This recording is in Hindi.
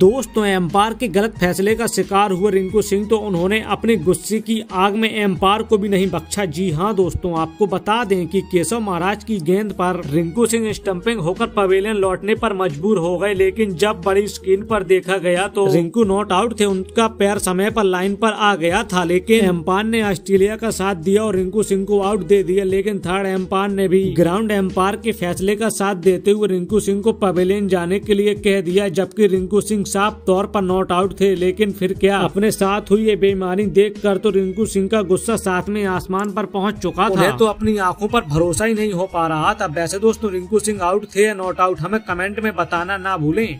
दोस्तों तो एम्पायर के गलत फैसले का शिकार हुए रिंकू सिंह तो उन्होंने अपने गुस्से की आग में एम्पायर को भी नहीं बख्शा जी हाँ दोस्तों आपको बता दें कि केशव महाराज की गेंद पर रिंकू सिंह स्टंपिंग होकर पवेलियन लौटने पर मजबूर हो गए लेकिन जब बड़ी स्क्रीन पर देखा गया तो रिंकू नॉट आउट थे उनका पैर समय पर लाइन पर आ गया था लेकिन एम्पायर ने ऑस्ट्रेलिया का साथ दिया और रिंकू सिंह को आउट दे दिया लेकिन थर्ड एम्पायर ने भी ग्राउंड एम्पायर के फैसले का साथ देते हुए रिंकू सिंह को पवेलियन जाने के लिए कह दिया जबकि रिंकू सिंह साफ तौर पर नॉट आउट थे लेकिन फिर क्या अपने साथ हुई ये बेईमानी देख कर तो रिंकू सिंह का गुस्सा साथ में आसमान पर पहुंच चुका था तो अपनी आंखों पर भरोसा ही नहीं हो पा रहा था वैसे दोस्तों रिंकू सिंह आउट थे या नॉट आउट हमें कमेंट में बताना ना भूलें